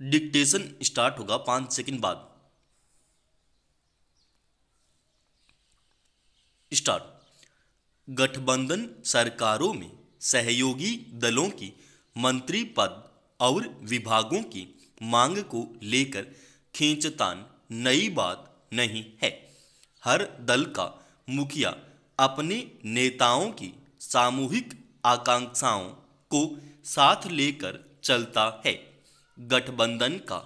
dictation start होगा पांच second बाद स्टार्ट गठबंधन सरकारों में सहयोगी दलों की मंत्री पद और विभागों की मांग को लेकर खींचतान नई बात नहीं है हर दल का मुखिया अपने नेताओं की सामूहिक आकांक्षाओं को साथ लेकर चलता है गठबंधन का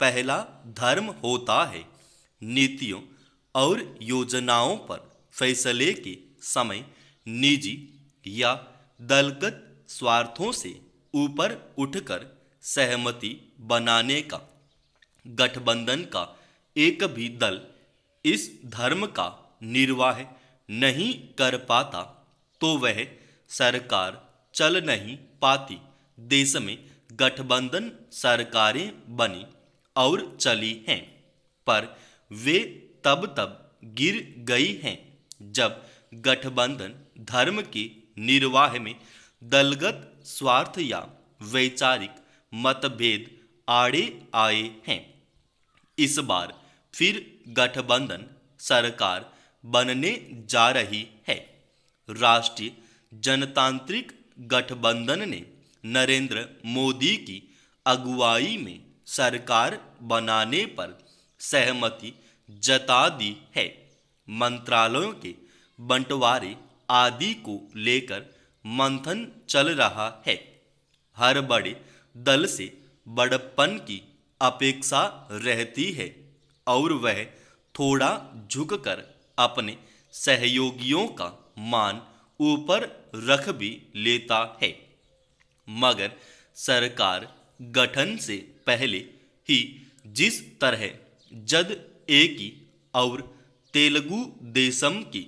पहला धर्म होता है नीतियों और योजनाओं पर फैसले के समय निजी या दलगत स्वार्थों से ऊपर उठकर सहमति बनाने का गठबंधन का एक भी दल इस धर्म का निर्वाह नहीं कर पाता तो वह सरकार चल नहीं पाती देश में गठबंधन सरकारें बनी और चली हैं पर वे तब तब गिर गई हैं जब गठबंधन धर्म के निर्वाह में दलगत स्वार्थ या वैचारिक मतभेद आड़े आए हैं इस बार फिर गठबंधन सरकार बनने जा रही है राष्ट्रीय जनतांत्रिक गठबंधन ने नरेंद्र मोदी की अगुवाई में सरकार बनाने पर सहमति जता दी है मंत्रालयों के बंटवारे आदि को लेकर मंथन चल रहा है हर बड़े दल से बड़प्पन की अपेक्षा रहती है और वह थोड़ा झुककर अपने सहयोगियों का मान ऊपर रख भी लेता है मगर सरकार गठन से पहले ही जिस तरह जद ए की और तेलुगु देशम की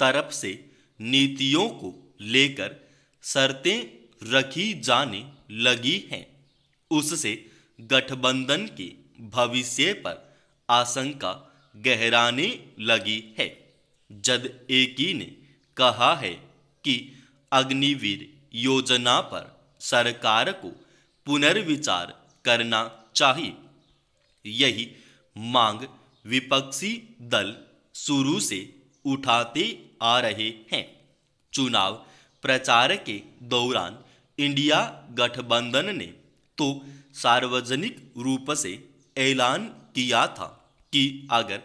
तरफ से नीतियों को लेकर शर्तें रखी जाने लगी हैं उससे गठबंधन के भविष्य पर आशंका गहराने लगी है जद एकी ने कहा है कि अग्निवीर योजना पर सरकार को पुनर्विचार करना चाहिए यही मांग विपक्षी दल शुरू से उठाते आ रहे हैं चुनाव प्रचार के दौरान इंडिया गठबंधन ने तो सार्वजनिक रूप से ऐलान किया था कि अगर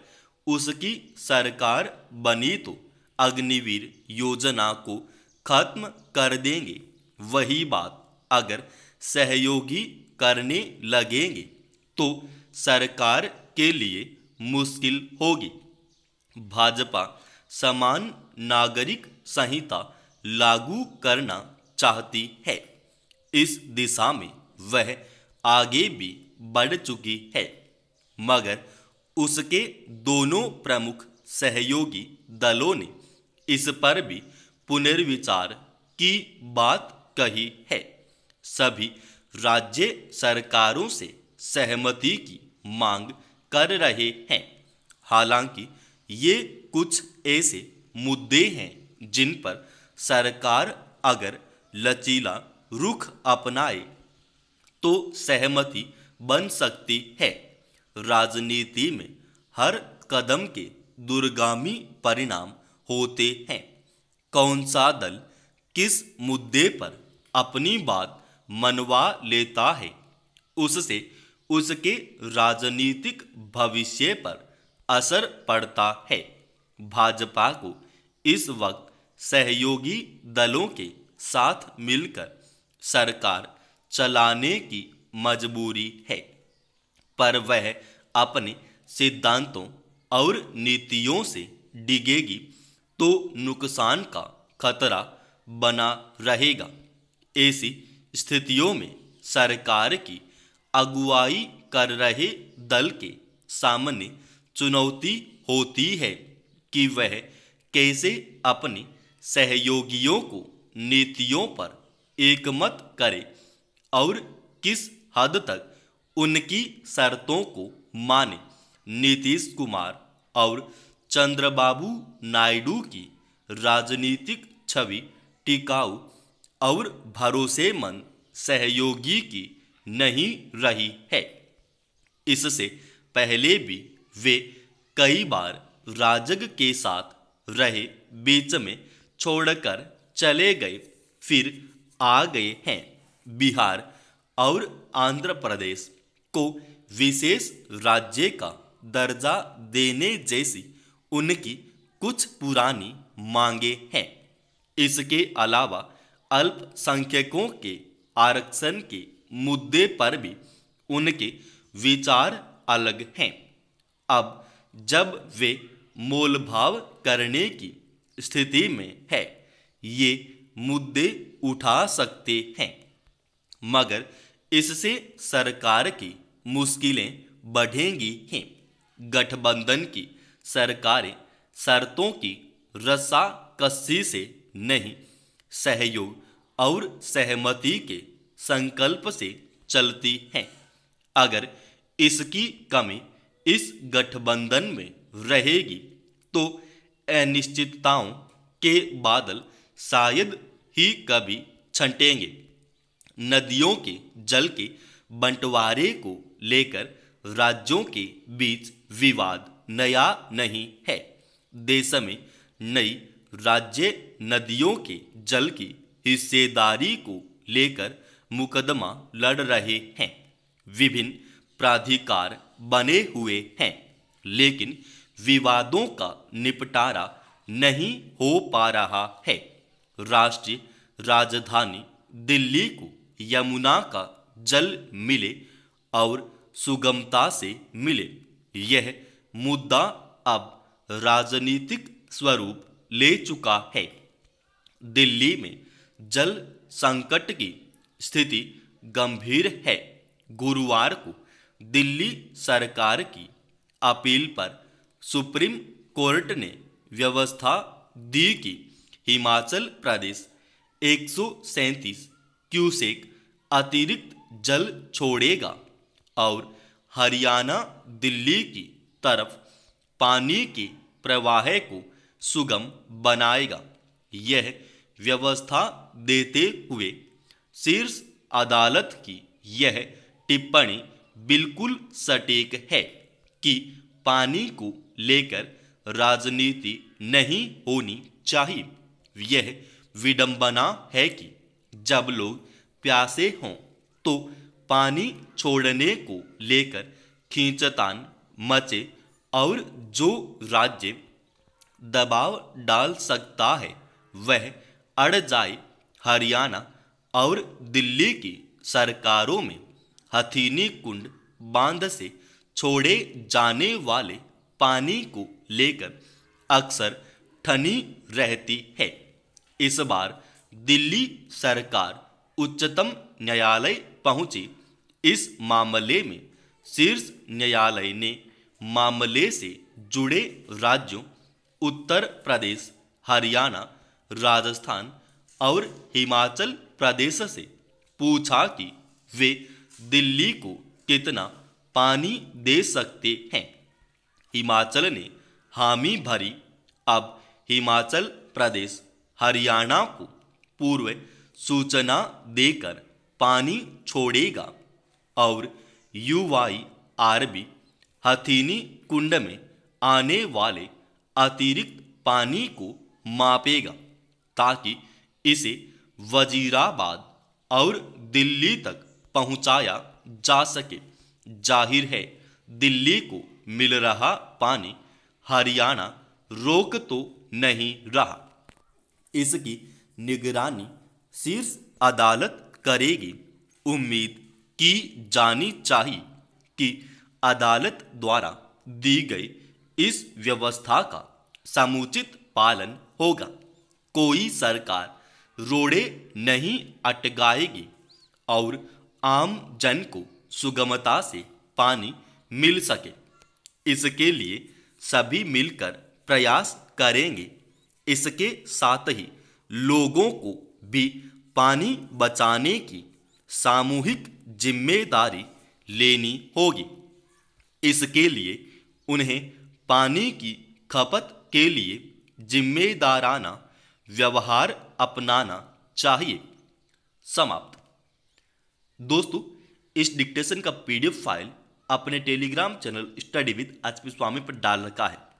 उसकी सरकार बनी तो अग्निवीर योजना को खत्म कर देंगे वही बात अगर सहयोगी करने लगेंगे तो सरकार के लिए मुश्किल होगी भाजपा समान नागरिक संहिता लागू करना चाहती है इस दिशा में वह आगे भी बढ़ चुकी है मगर उसके दोनों प्रमुख सहयोगी दलों ने इस पर भी पुनर्विचार की बात कही है सभी राज्य सरकारों से सहमति की मांग कर रहे हैं हालांकि ये कुछ ऐसे मुद्दे हैं जिन पर सरकार अगर लचीला रुख अपनाए तो सहमति बन सकती है राजनीति में हर कदम के दुर्गामी परिणाम होते हैं कौन सा दल किस मुद्दे पर अपनी बात मनवा लेता है उससे उसके राजनीतिक भविष्य पर असर पड़ता है भाजपा को इस वक्त सहयोगी दलों के साथ मिलकर सरकार चलाने की मजबूरी है पर वह अपने सिद्धांतों और नीतियों से डिगेगी तो नुकसान का खतरा बना रहेगा ऐसी स्थितियों में सरकार की अगुवाई कर रहे दल के सामने चुनौती होती है कि वह कैसे अपने सहयोगियों को नीतियों पर एकमत करे और किस हद तक उनकी शर्तों को माने नीतीश कुमार और चंद्रबाबू नायडू की राजनीतिक छवि टिकाऊ और भरोसेमंद सहयोगी की नहीं रही है इससे पहले भी वे कई बार राजग के साथ रहे बीच में छोड़कर चले गए फिर आ गए हैं बिहार और आंध्र प्रदेश को विशेष राज्य का दर्जा देने जैसी उनकी कुछ पुरानी मांगे हैं इसके अलावा अल्पसंख्यकों के आरक्षण के मुद्दे पर भी उनके विचार अलग हैं अब जब वे मोलभाव करने की स्थिति में है ये मुद्दे उठा सकते हैं मगर इससे सरकार की मुश्किलें बढ़ेंगी हैं गठबंधन की सरकारें शर्तों की कस्सी से नहीं सहयोग और सहमति के संकल्प से चलती हैं अगर इसकी कमी इस गठबंधन में रहेगी तो अनिश्चितताओं के बादल शायद ही कभी छंटेंगे नदियों के जल के बंटवारे को लेकर राज्यों के बीच विवाद नया नहीं है देश में नई राज्य नदियों के जल की हिस्सेदारी को लेकर मुकदमा लड़ रहे हैं विभिन्न प्राधिकार बने हुए हैं लेकिन विवादों का निपटारा नहीं हो पा रहा है राष्ट्रीय राजधानी दिल्ली को यमुना का जल मिले और सुगमता से मिले यह मुद्दा अब राजनीतिक स्वरूप ले चुका है दिल्ली में जल संकट की स्थिति गंभीर है गुरुवार को दिल्ली सरकार की अपील पर सुप्रीम कोर्ट ने व्यवस्था दी कि हिमाचल प्रदेश एक क्यूसेक अतिरिक्त जल छोड़ेगा और हरियाणा दिल्ली की तरफ पानी के प्रवाह को सुगम बनाएगा यह व्यवस्था देते हुए शीर्ष अदालत की यह टिप्पणी बिल्कुल सटीक है कि पानी को लेकर राजनीति नहीं होनी चाहिए यह विडंबना है कि जब लोग प्यासे हों तो पानी छोड़ने को लेकर खींचतान मचे और जो राज्य दबाव डाल सकता है वह अड़ जाए हरियाणा और दिल्ली की सरकारों में हथीनी कुंड बांध से छोड़े जाने वाले पानी को लेकर अक्सर ठनी रहती है इस बार दिल्ली सरकार उच्चतम न्यायालय पहुंची इस मामले में शीर्ष न्यायालय ने मामले से जुड़े राज्यों उत्तर प्रदेश हरियाणा राजस्थान और हिमाचल प्रदेश से पूछा कि वे दिल्ली को कितना पानी दे सकते हैं हिमाचल ने हामी भरी अब हिमाचल प्रदेश हरियाणा को पूर्व सूचना देकर पानी छोड़ेगा और U Y RB Hathnikund में आने वाले अतिरिक्त पानी को मापेगा ताकि इसे वजीराबाद और दिल्ली तक पहुंचाया जा सके जाहिर है दिल्ली को मिल रहा पानी हरियाणा रोक तो नहीं रहा इसकी निगरानी शीर्ष अदालत करेगी उम्मीद की जानी चाहिए कि अदालत द्वारा दी गई इस व्यवस्था का समुचित पालन होगा कोई सरकार रोड़े नहीं अटकाएगी और आम जन को सुगमता से पानी मिल सके इसके लिए सभी मिलकर प्रयास करेंगे इसके साथ ही लोगों को भी पानी बचाने की सामूहिक जिम्मेदारी लेनी होगी इसके लिए उन्हें पानी की खपत के लिए जिम्मेदाराना व्यवहार अपनाना चाहिए समाप्त दोस्तों इस डिक्टेशन का पीडीएफ फाइल अपने Telegram channel study with H Swami पर डाल रखा है